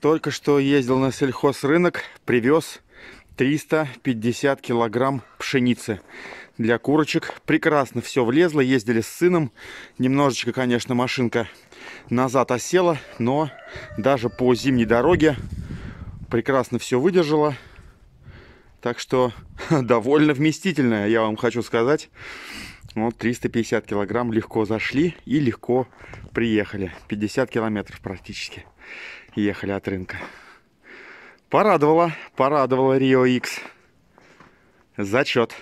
Только что ездил на сельхозрынок, привез 350 килограмм пшеницы для курочек. Прекрасно все влезло, ездили с сыном. Немножечко, конечно, машинка назад осела, но даже по зимней дороге прекрасно все выдержала. Так что довольно вместительная, я вам хочу сказать. Вот ну, 350 килограмм легко зашли и легко приехали. 50 километров практически ехали от рынка. Порадовала, порадовала Rio X. Зачет.